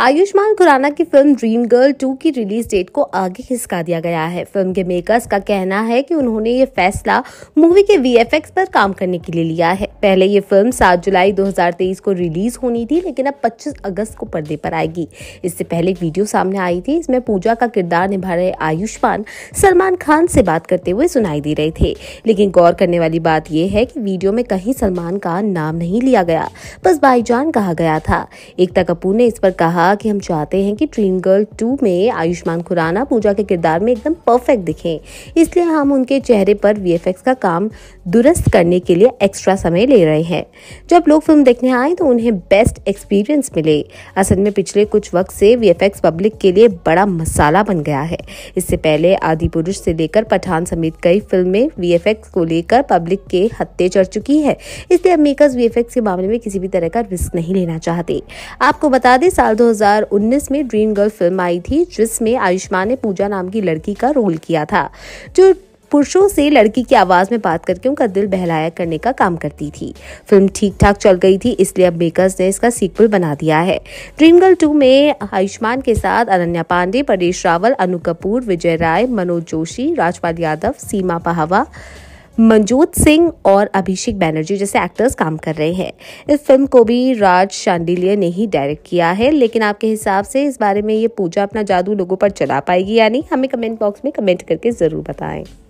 आयुष्मान खुराना की film dream girl 2 की release date को आगे खिसका दिया गया है फिल्म के मेकर्स का कहना है कि उन्होंने ये फैसला मूवी के वीएफएक्स पर काम करने के लिए लिया है पहले ये फिल्म 7 जुलाई 2023 को रिलीज होनी थी लेकिन अब 25 अगस्त को पर्दे पर आएगी इससे पहले एक वीडियो सामने आई थी इसमें पूजा का किरदार निभा रहे आयुष्मान सलमान खान से बात करते हुए सुनाई दे रहे थे लेकिन गौर करने वाली बात यह है कि वीडियो में कहीं सलमान का नाम नहीं लिया गया बस भाईजान कहा गया था एकता कपूर ने इस पर कहा कहा कि हम चाहते हैं कि ड्रीम गर्ल टू में आयुष्मान खुराना पूजा के किरदार में एकदम परफेक्ट दिखें इसलिए हम उनके चेहरे पर वी का काम दुरुस्त करने के लिए एक्स्ट्रा समय ले रहे हैं जब लोग फिल्म देखने आए तो उन्हें बेस्ट एक्सपीरियंस मिले असल में पिछले कुछ वक्त से वी पब्लिक के लिए बड़ा मसाला बन गया है इससे पहले आदि पुरुष से लेकर पठान समेत कई फिल्में वी को लेकर पब्लिक के हत्ते चढ़ चुकी है इसलिए अब मेकर्स वी के मामले में किसी भी तरह का रिस्क नहीं लेना चाहते आपको बता दें साल दो 2019 में ड्रीम गर्ल फिल्म आई थी जिसमें आयुष्मान ने पूजा नाम की लड़की का रोल किया था जो पुरुषों से लड़की की आवाज में बात करके उनका दिल बहलाया करने का काम करती थी फिल्म ठीक ठाक चल गई थी इसलिए अब मेकर्स ने इसका सीक्वल बना दिया है ड्रीम गर्ल टू में आयुष्मान के साथ अनन्या पांडे परेश रावल अनु कपूर विजय राय मनोज जोशी राजपाल यादव सीमा पहावा मंजोत सिंह और अभिषेक बैनर्जी जैसे एक्टर्स काम कर रहे हैं इस फिल्म को भी राज शांडिलियर ने ही डायरेक्ट किया है लेकिन आपके हिसाब से इस बारे में ये पूजा अपना जादू लोगों पर चला पाएगी या नहीं हमें कमेंट बॉक्स में कमेंट करके ज़रूर बताएं